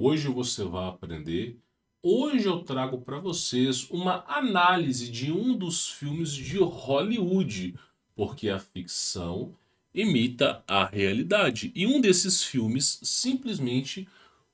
Hoje você vai aprender. Hoje eu trago para vocês uma análise de um dos filmes de Hollywood, porque a ficção imita a realidade. E um desses filmes, simplesmente,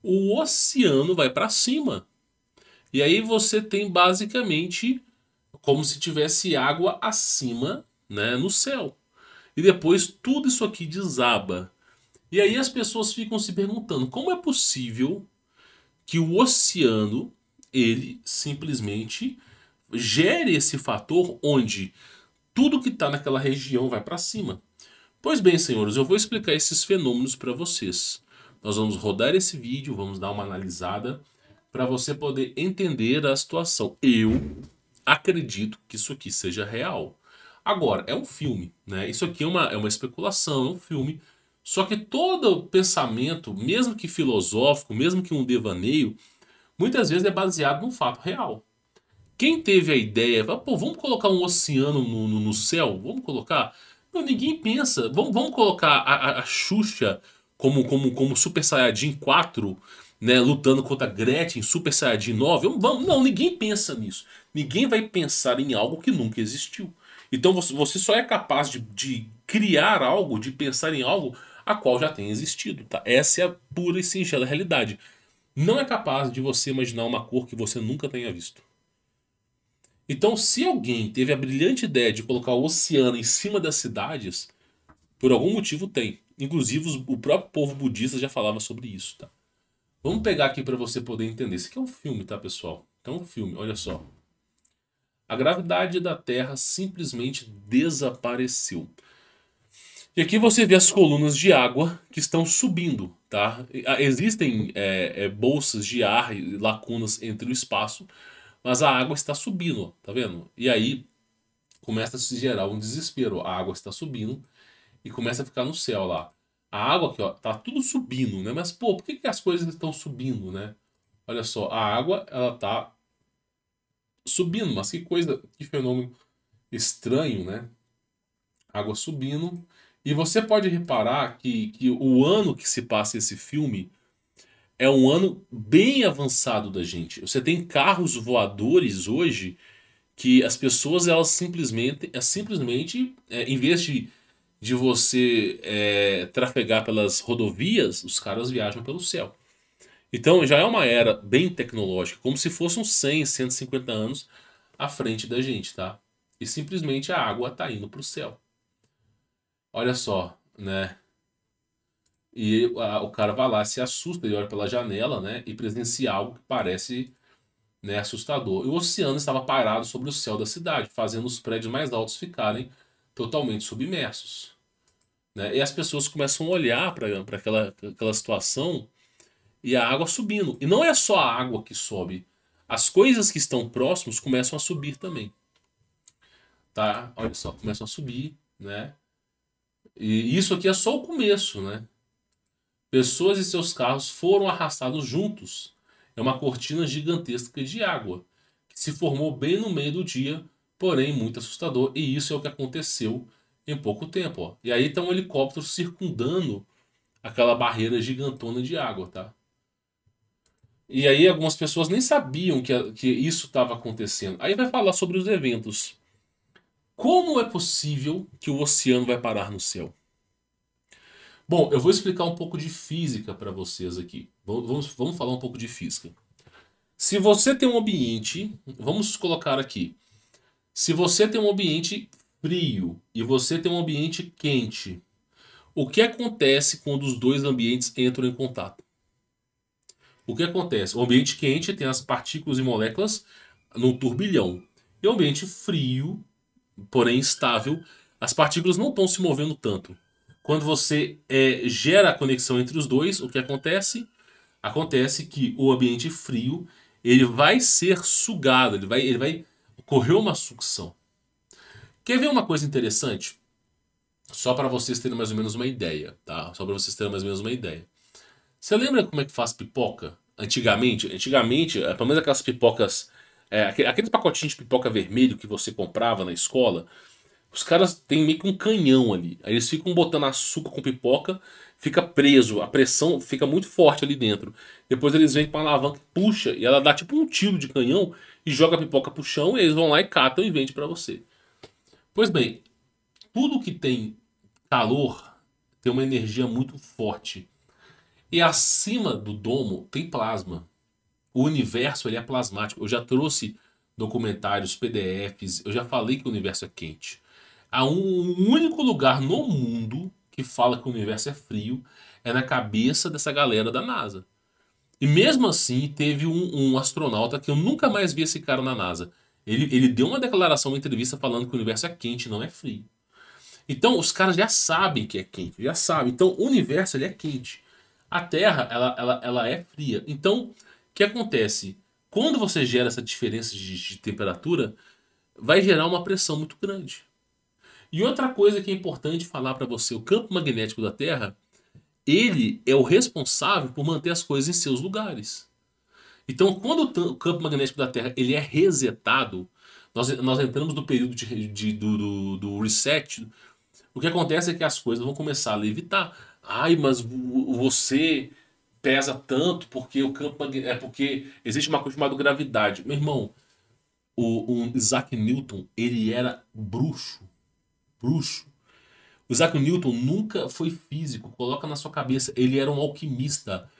o oceano vai para cima. E aí você tem basicamente como se tivesse água acima, né, no céu. E depois tudo isso aqui desaba. E aí as pessoas ficam se perguntando como é possível que o oceano ele simplesmente gere esse fator onde tudo que está naquela região vai para cima. Pois bem, senhores, eu vou explicar esses fenômenos para vocês. Nós vamos rodar esse vídeo, vamos dar uma analisada para você poder entender a situação. Eu acredito que isso aqui seja real. Agora, é um filme, né? Isso aqui é uma, é uma especulação, é um filme. Só que todo pensamento, mesmo que filosófico, mesmo que um devaneio, muitas vezes é baseado num fato real. Quem teve a ideia, pô, vamos colocar um oceano no, no, no céu? Vamos colocar? Não, ninguém pensa. Vamos, vamos colocar a, a, a Xuxa como, como, como Super Saiyajin 4, né, lutando contra Gretchen, Super Saiyajin 9. Vamos, não, ninguém pensa nisso. Ninguém vai pensar em algo que nunca existiu. Então você, você só é capaz de, de criar algo, de pensar em algo a qual já tem existido. Tá? Essa é a pura e singela realidade. Não é capaz de você imaginar uma cor que você nunca tenha visto. Então, se alguém teve a brilhante ideia de colocar o oceano em cima das cidades, por algum motivo tem. Inclusive, o próprio povo budista já falava sobre isso, tá? Vamos pegar aqui para você poder entender. Isso aqui é um filme, tá, pessoal? É um filme, olha só. A gravidade da Terra simplesmente desapareceu. E aqui você vê as colunas de água que estão subindo, tá? Ah, existem é, é, bolsas de ar e lacunas entre o espaço, mas a água está subindo, tá vendo? E aí começa a se gerar um desespero. A água está subindo e começa a ficar no céu lá. A água aqui, ó, tá tudo subindo, né? Mas, pô, por que, que as coisas estão subindo, né? Olha só, a água, ela tá subindo, mas que coisa, que fenômeno estranho, né? Água subindo e você pode reparar que, que o ano que se passa esse filme é um ano bem avançado da gente. Você tem carros voadores hoje que as pessoas elas simplesmente, é, simplesmente é, em vez de, de você é, trafegar pelas rodovias, os caras viajam pelo céu. Então já é uma era bem tecnológica, como se fossem 100, 150 anos à frente da gente, tá? E simplesmente a água está indo para o céu. Olha só, né? E a, o cara vai lá, se assusta, ele olha pela janela, né? E presencia algo que parece né, assustador. E o oceano estava parado sobre o céu da cidade, fazendo os prédios mais altos ficarem totalmente submersos. Né? E as pessoas começam a olhar para aquela, aquela situação e a água subindo. E não é só a água que sobe, as coisas que estão próximos começam a subir também. Tá? Olha só, começam a subir, né? E isso aqui é só o começo, né? Pessoas e seus carros foram arrastados juntos. É uma cortina gigantesca de água, que se formou bem no meio do dia, porém muito assustador, e isso é o que aconteceu em pouco tempo. Ó. E aí então um helicóptero circundando aquela barreira gigantona de água, tá? E aí algumas pessoas nem sabiam que, que isso estava acontecendo. Aí vai falar sobre os eventos. Como é possível que o oceano vai parar no céu? Bom, eu vou explicar um pouco de física para vocês aqui. Vamos, vamos falar um pouco de física. Se você tem um ambiente, vamos colocar aqui. Se você tem um ambiente frio e você tem um ambiente quente, o que acontece quando os dois ambientes entram em contato? O que acontece? O ambiente quente tem as partículas e moléculas no turbilhão. E o ambiente frio porém estável, as partículas não estão se movendo tanto. Quando você é, gera a conexão entre os dois, o que acontece? Acontece que o ambiente frio ele vai ser sugado, ele vai, ele vai ocorrer uma sucção. Quer ver uma coisa interessante? Só para vocês terem mais ou menos uma ideia, tá? Só para vocês terem mais ou menos uma ideia. Você lembra como é que faz pipoca? Antigamente, antigamente, é, pelo menos aquelas pipocas é, aqueles pacotinhos de pipoca vermelho que você comprava na escola, os caras têm meio que um canhão ali. Aí eles ficam botando açúcar com pipoca, fica preso, a pressão fica muito forte ali dentro. Depois eles vêm com uma alavanca, puxa, e ela dá tipo um tiro de canhão e joga a pipoca pro chão, e eles vão lá e catam e vendem para você. Pois bem, tudo que tem calor tem uma energia muito forte. E acima do domo tem plasma o universo ele é plasmático. Eu já trouxe documentários, PDFs, eu já falei que o universo é quente. Há um único lugar no mundo que fala que o universo é frio é na cabeça dessa galera da NASA. E mesmo assim, teve um, um astronauta que eu nunca mais vi esse cara na NASA. Ele, ele deu uma declaração, uma entrevista falando que o universo é quente, não é frio. Então, os caras já sabem que é quente, já sabem. Então, o universo ele é quente. A Terra, ela, ela, ela é fria. Então, o que acontece? Quando você gera essa diferença de, de temperatura, vai gerar uma pressão muito grande. E outra coisa que é importante falar para você, o campo magnético da Terra, ele é o responsável por manter as coisas em seus lugares. Então, quando o campo magnético da Terra ele é resetado, nós, nós entramos no período de, de do, do, do, reset, o que acontece é que as coisas vão começar a levitar. Ai, mas você pesa tanto porque o campo é, é porque existe uma coisa chamada gravidade. Meu irmão, o, Isaac Newton, ele era bruxo. Bruxo. O Isaac Newton nunca foi físico, coloca na sua cabeça, ele era um alquimista.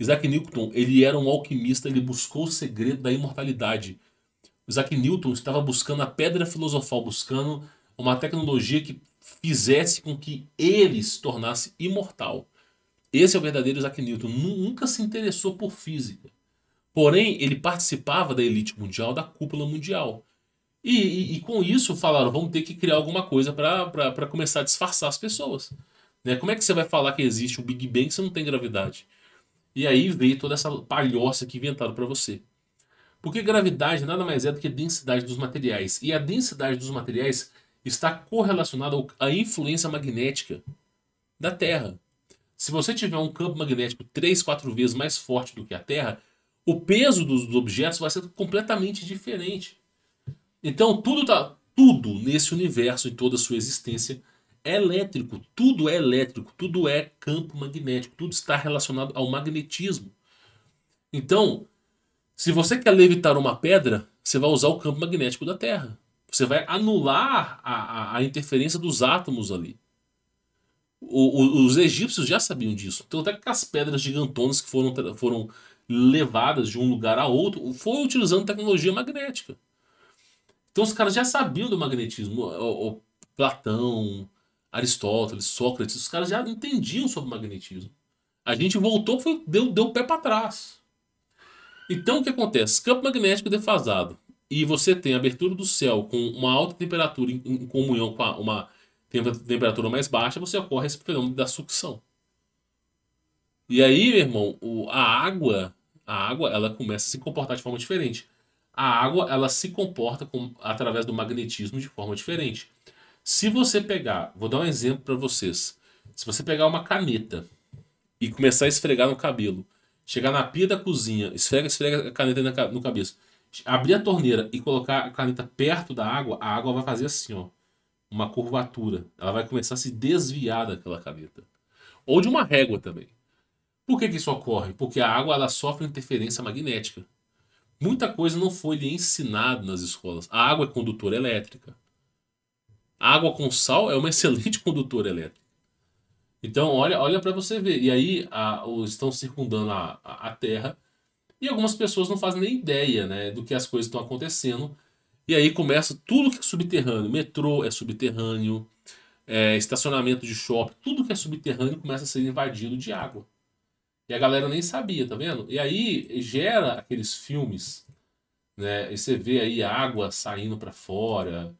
Isaac Newton, ele era um alquimista, ele buscou o segredo da imortalidade. Isaac Newton estava buscando a pedra filosofal, buscando uma tecnologia que fizesse com que ele se tornasse imortal. Esse é o verdadeiro Isaac Newton. Nunca se interessou por física. Porém, ele participava da elite mundial, da cúpula mundial. E, e, e com isso falaram: vamos ter que criar alguma coisa para começar a disfarçar as pessoas. Né? Como é que você vai falar que existe o um Big Bang se não tem gravidade? E aí veio toda essa palhoça que inventaram para você. Porque gravidade nada mais é do que densidade dos materiais. E a densidade dos materiais está correlacionada à influência magnética da Terra. Se você tiver um campo magnético 3, 4 vezes mais forte do que a Terra, o peso dos objetos vai ser completamente diferente. Então tudo tá tudo nesse universo e toda a sua existência é elétrico, tudo é elétrico, tudo é campo magnético, tudo está relacionado ao magnetismo. Então, se você quer levitar uma pedra, você vai usar o campo magnético da Terra. Você vai anular a, a, a interferência dos átomos ali. O, o, os egípcios já sabiam disso. Então, até que as pedras gigantonas que foram, foram levadas de um lugar a outro foram utilizando tecnologia magnética. Então, os caras já sabiam do magnetismo. O, o Platão, Aristóteles, Sócrates, os caras já entendiam sobre magnetismo. A gente voltou, foi, deu, deu o pé para trás. Então, o que acontece? Campo magnético defasado e você tem a abertura do céu com uma alta temperatura em, em comunhão com a, uma temperatura mais baixa, você ocorre esse fenômeno da sucção. E aí, meu irmão, o, a água, a água, ela começa a se comportar de forma diferente. A água, ela se comporta com, através do magnetismo de forma diferente. Se você pegar, vou dar um exemplo para vocês. Se você pegar uma caneta e começar a esfregar no cabelo, chegar na pia da cozinha, esfrega, esfrega a caneta no cabeça, abrir a torneira e colocar a caneta perto da água, a água vai fazer assim, ó uma curvatura. Ela vai começar a se desviar daquela caneta. Ou de uma régua também. Por que, que isso ocorre? Porque a água ela sofre interferência magnética. Muita coisa não foi lhe ensinada nas escolas. A água é condutora elétrica. A água com sal é uma excelente condutora elétrica. Então, olha, olha para você ver. E aí, a, estão circundando a, a, a Terra e algumas pessoas não fazem nem ideia né, do que as coisas estão acontecendo e aí começa tudo que é subterrâneo. Metrô é subterrâneo, é, estacionamento de shopping, tudo que é subterrâneo começa a ser invadido de água. E a galera nem sabia, tá vendo? E aí gera aqueles filmes, né? E você vê aí a água saindo para fora.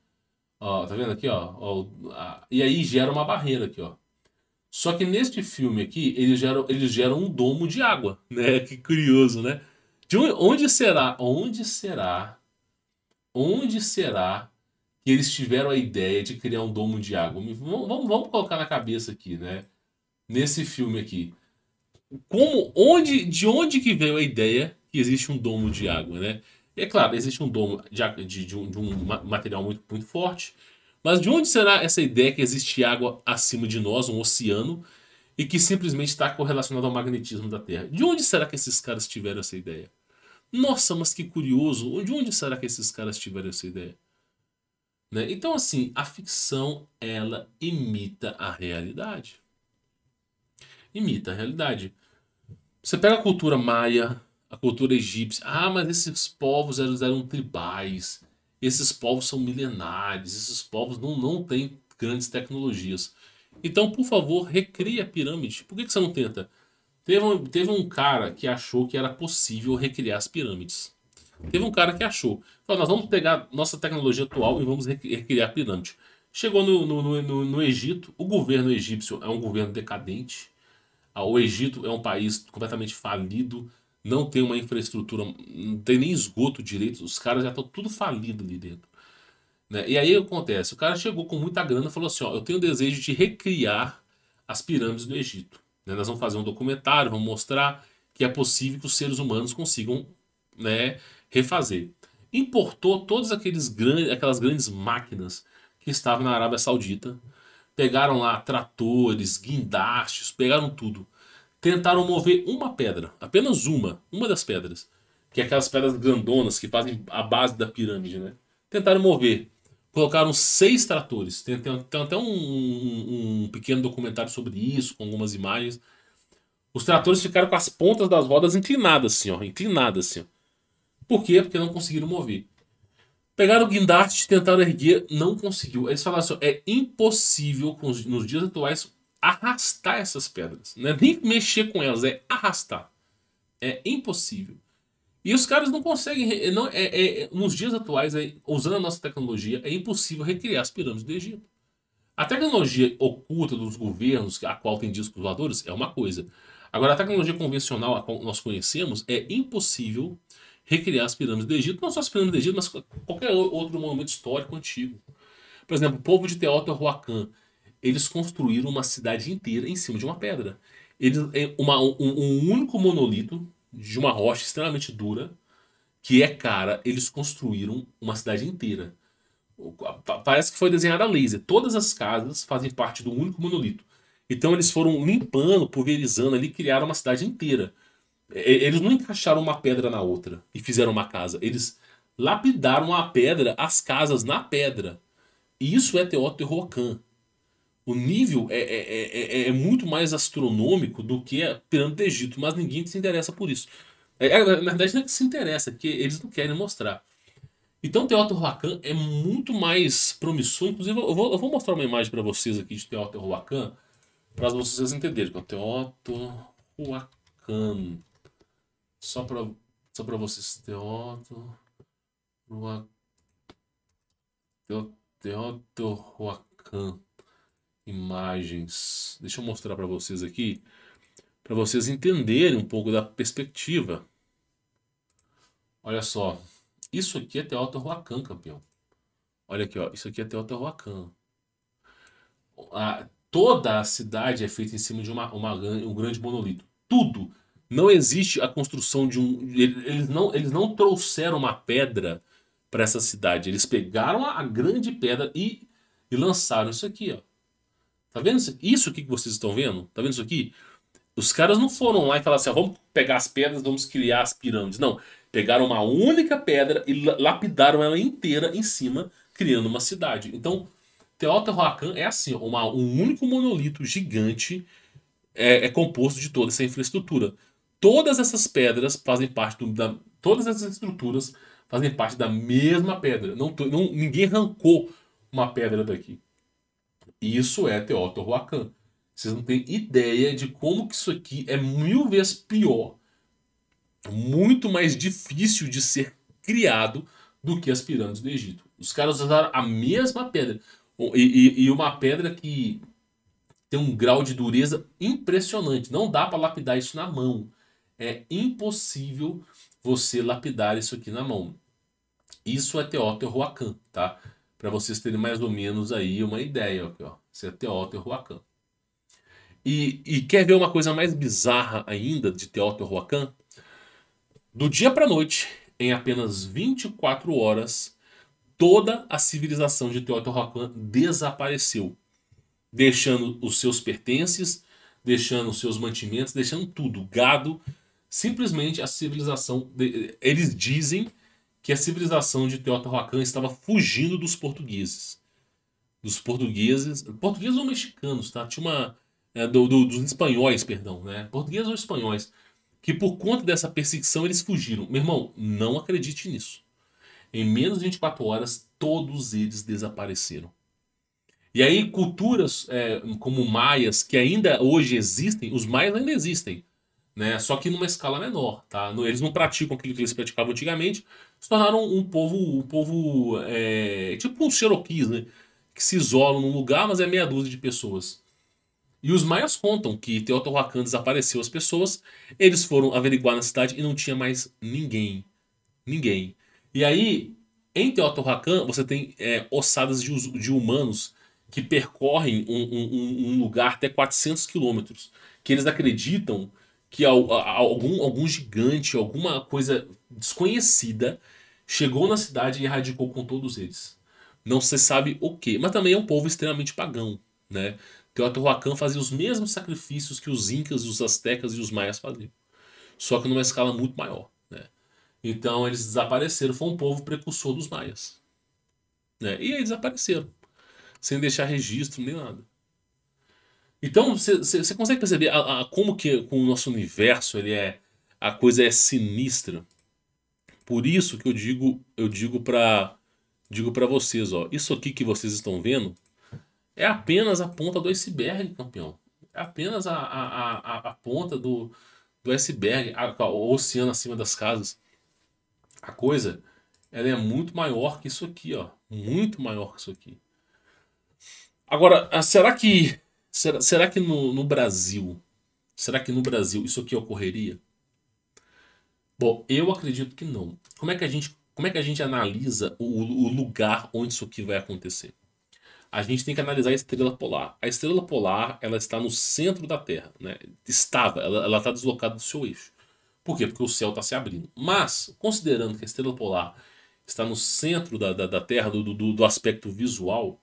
Ó, tá vendo aqui, ó? ó a... E aí gera uma barreira aqui, ó. Só que neste filme aqui, eles geram, eles geram um domo de água, né? Que curioso, né? De onde será? Onde será onde será que eles tiveram a ideia de criar um domo de água? Vamos, vamos colocar na cabeça aqui, né? Nesse filme aqui. Como, onde, de onde que veio a ideia que existe um domo de água, né? é claro, existe um domo de, de, de, um, de um, material muito, muito forte, mas de onde será essa ideia que existe água acima de nós, um oceano, e que simplesmente está correlacionado ao magnetismo da Terra? De onde será que esses caras tiveram essa ideia? Nossa, mas que curioso! De onde será que esses caras tiveram essa ideia? Né? Então, assim, a ficção ela imita a realidade. Imita a realidade. Você pega a cultura maia, a cultura egípcia. Ah, mas esses povos eram tribais. Esses povos são milenares. Esses povos não, não têm grandes tecnologias. Então, por favor, recrie a pirâmide. Por que, que você não tenta? Teve um, teve um cara que achou que era possível recriar as pirâmides. Teve um cara que achou. Falou, nós vamos pegar nossa tecnologia atual e vamos recriar a pirâmide. Chegou no, no, no, no Egito, o governo egípcio é um governo decadente. Ah, o Egito é um país completamente falido, não tem uma infraestrutura, não tem nem esgoto direito, os caras já estão tudo falido ali dentro. Né? E aí acontece, o cara chegou com muita grana e falou assim, ó, eu tenho o desejo de recriar as pirâmides do Egito. Né? Nós vamos fazer um documentário, vamos mostrar que é possível que os seres humanos consigam né, refazer. Importou todas aqueles grandes, aquelas grandes máquinas que estavam na Arábia Saudita, pegaram lá tratores, guindastes, pegaram tudo. Tentaram mover uma pedra, apenas uma, uma das pedras, que é aquelas pedras grandonas que fazem a base da pirâmide, né? Tentaram mover colocaram seis tratores. Tem, tem, tem até um, um, um, pequeno documentário sobre isso, com algumas imagens. Os tratores ficaram com as pontas das rodas inclinadas, assim, ó, inclinadas, assim. Por quê? Porque não conseguiram mover. Pegaram o guindaste, tentaram erguer, não conseguiu. Eles falaram assim: é impossível nos dias atuais arrastar essas pedras. Não é nem mexer com elas, é arrastar. É impossível. E os caras não conseguem. Não, é, é, nos dias atuais, é, usando a nossa tecnologia, é impossível recriar as pirâmides do Egito. A tecnologia oculta dos governos, a qual tem discos voadores, é uma coisa. Agora, a tecnologia convencional, a qual nós conhecemos, é impossível recriar as pirâmides do Egito, não só as pirâmides do Egito, mas qualquer outro monumento histórico antigo. Por exemplo, o povo de Teotihuacan, eles construíram uma cidade inteira em cima de uma pedra. Eles, é, uma, um, um único monolito de uma rocha extremamente dura, que é cara, eles construíram uma cidade inteira. Parece que foi desenhada a laser. Todas as casas fazem parte do único monolito. Então eles foram limpando, pulverizando ali, criaram uma cidade inteira. Eles não encaixaram uma pedra na outra e fizeram uma casa. Eles lapidaram a pedra, as casas na pedra. E isso é Rocan o nível é é, é, é, é, é muito mais astronômico do que a pirâmide do Egito, mas ninguém se interessa por isso. É, é na verdade, não é que se interessa, porque eles não querem mostrar. Então, Teotihuacan é muito mais promissor. Inclusive, eu vou, eu vou mostrar uma imagem para vocês aqui de Teotihuacan, para vocês entenderem. Que é Teotihuacan. Só para só vocês. Teotihuacan. Teotihuacan imagens. Deixa eu mostrar para vocês aqui, para vocês entenderem um pouco da perspectiva. Olha só, isso aqui é Teotihuacan, campeão. Olha aqui, ó, isso aqui é Teotihuacan. A, toda a cidade é feita em cima de uma, uma, um grande monolito. Tudo. Não existe a construção de um. Eles não, eles não trouxeram uma pedra para essa cidade. Eles pegaram a, a grande pedra e, e lançaram isso aqui, ó. Tá vendo isso aqui que vocês estão vendo? Tá vendo isso aqui? Os caras não foram lá e falaram assim: ah, vamos pegar as pedras, vamos criar as pirâmides. Não. Pegaram uma única pedra e lapidaram ela inteira em cima, criando uma cidade. Então, Teotihuacan é assim: uma, um único monolito gigante é, é, composto de toda essa infraestrutura. Todas essas pedras fazem parte do, da. Todas essas estruturas fazem parte da mesma pedra. Não, não, ninguém arrancou uma pedra daqui. Isso é Teotihuacan. Vocês não têm ideia de como que isso aqui é mil vezes pior, muito mais difícil de ser criado do que as pirâmides do Egito. Os caras usaram a mesma pedra. E, e, e uma pedra que tem um grau de dureza impressionante. Não dá para lapidar isso na mão. É impossível você lapidar isso aqui na mão. Isso é Teotihuacan, tá? para vocês terem mais ou menos aí uma ideia. Aqui, ó. se é Teotihuacan. E, e quer ver uma coisa mais bizarra ainda de Teotihuacan? Do dia para noite, em apenas 24 horas, toda a civilização de Teotihuacan desapareceu, deixando os seus pertences, deixando os seus mantimentos, deixando tudo, gado. Simplesmente a civilização, eles dizem que a civilização de Teotihuacan estava fugindo dos portugueses. Dos portugueses, portugueses ou mexicanos, tá? Tinha uma é, do, do, dos espanhóis, perdão, né? Portugueses ou espanhóis, que por conta dessa perseguição eles fugiram. Meu irmão, não acredite nisso. Em menos de 24 horas, todos eles desapareceram. E aí, culturas é, como maias, que ainda hoje existem, os maias ainda existem, né? Só que numa escala menor, tá? Eles não praticam aquilo que eles praticavam antigamente, se tornaram um povo, um povo é, tipo um xeroquis, né? Que se isolam num lugar, mas é meia dúzia de pessoas. E os maias contam que Teotihuacan desapareceu as pessoas, eles foram averiguar na cidade e não tinha mais ninguém. Ninguém. E aí, em Teotihuacan, você tem é, ossadas de, de, humanos que percorrem um, um, um lugar até 400 quilômetros, que eles acreditam que algum, algum gigante, alguma coisa desconhecida, chegou na cidade e erradicou com todos eles. Não se sabe o que, mas também é um povo extremamente pagão, né? Teotihuacan fazia os mesmos sacrifícios que os incas, os astecas e os maias faziam, só que numa escala muito maior, né? Então eles desapareceram, foi um povo precursor dos maias, né? E aí desapareceram, sem deixar registro nem nada. Então, você consegue perceber a, a, como que com o nosso universo ele é a coisa é sinistra. Por isso que eu digo, eu digo para digo para vocês, ó, isso aqui que vocês estão vendo é apenas a ponta do iceberg, campeão. É apenas a, a, a, a ponta do, do iceberg, o oceano acima das casas. A coisa, ela é muito maior que isso aqui, ó, muito maior que isso aqui. Agora, ah, será que Será, será que no, no Brasil, será que no Brasil isso aqui ocorreria? Bom, eu acredito que não. Como é que a gente, como é que a gente analisa o, o lugar onde isso aqui vai acontecer? a gente tem que analisar a estrela polar. A estrela polar ela está no centro da Terra, né? estava, ela está deslocada do seu eixo. Por quê? Porque o céu está se abrindo. Mas, considerando que a estrela polar está no centro da, da, da Terra, do, do, do aspecto visual,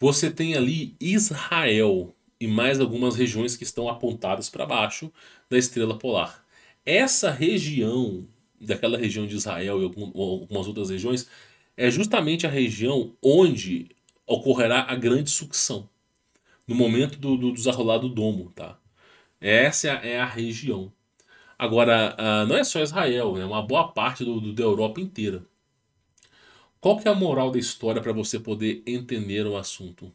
você tem ali Israel e mais algumas regiões que estão apontadas para baixo da estrela polar. Essa região, daquela região de Israel e algumas outras regiões, é justamente a região onde ocorrerá a grande sucção, no momento do, do desarrolar do domo, tá? Essa é a região. Agora, ah, não é só Israel, é uma boa parte do, do, da Europa inteira. Qual que é a moral da história para você poder entender o assunto?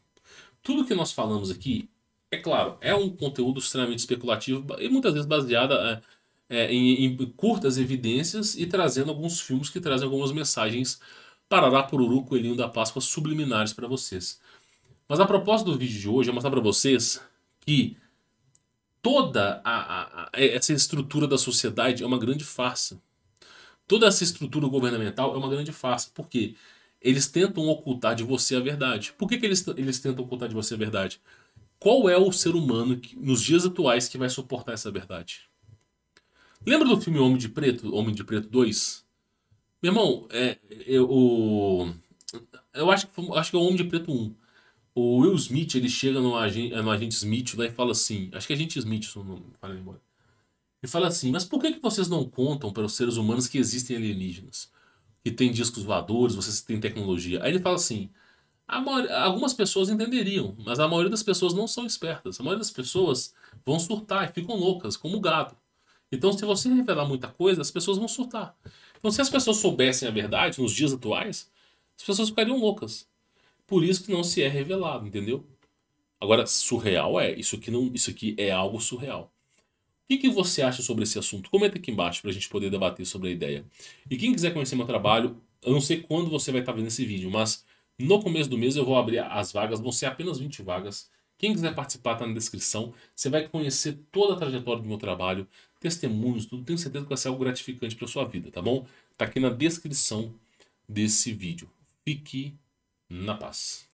Tudo que nós falamos aqui, é claro, é um conteúdo extremamente especulativo e muitas vezes baseado é, é, em, em, curtas evidências e trazendo alguns filmes que trazem algumas mensagens para Parará, Pururu, Coelhinho da Páscoa subliminares para vocês. Mas a proposta do vídeo de hoje é mostrar para vocês que toda a, a, a, essa estrutura da sociedade é uma grande farsa. Toda essa estrutura governamental é uma grande farsa. Por quê? Eles tentam ocultar de você a verdade. Por que, que eles, eles tentam ocultar de você a verdade? Qual é o ser humano que, nos dias atuais que vai suportar essa verdade? Lembra do filme Homem de Preto, Homem de Preto 2? Meu irmão, é, eu, é, o, eu acho, que, acho que é o Homem de Preto 1. O Will Smith, ele chega no, agen, no agente Smith lá e fala assim, acho que é agente Smith, se não falei embora e fala assim: mas por que, que vocês não contam para os seres humanos que existem alienígenas? Que tem discos voadores, vocês têm tecnologia. Aí ele fala assim: maioria, algumas pessoas entenderiam, mas a maioria das pessoas não são espertas. A maioria das pessoas vão surtar e ficam loucas, como gado. Então, se você revelar muita coisa, as pessoas vão surtar. Então, se as pessoas soubessem a verdade nos dias atuais, as pessoas ficariam loucas. Por isso que não se é revelado, entendeu? Agora, surreal é. Isso aqui, não, isso aqui é algo surreal. O que, que, você acha sobre esse assunto? Comenta aqui embaixo para a gente poder debater sobre a ideia. E quem quiser conhecer meu trabalho, eu não sei quando você vai estar tá vendo esse vídeo, mas no começo do mês eu vou abrir as vagas, vão ser apenas 20 vagas. Quem quiser participar está na descrição. Você vai conhecer toda a trajetória do meu trabalho, testemunhos, tudo. Tenho certeza que vai ser algo gratificante para sua vida, tá bom? Está aqui na descrição desse vídeo. Fique na paz.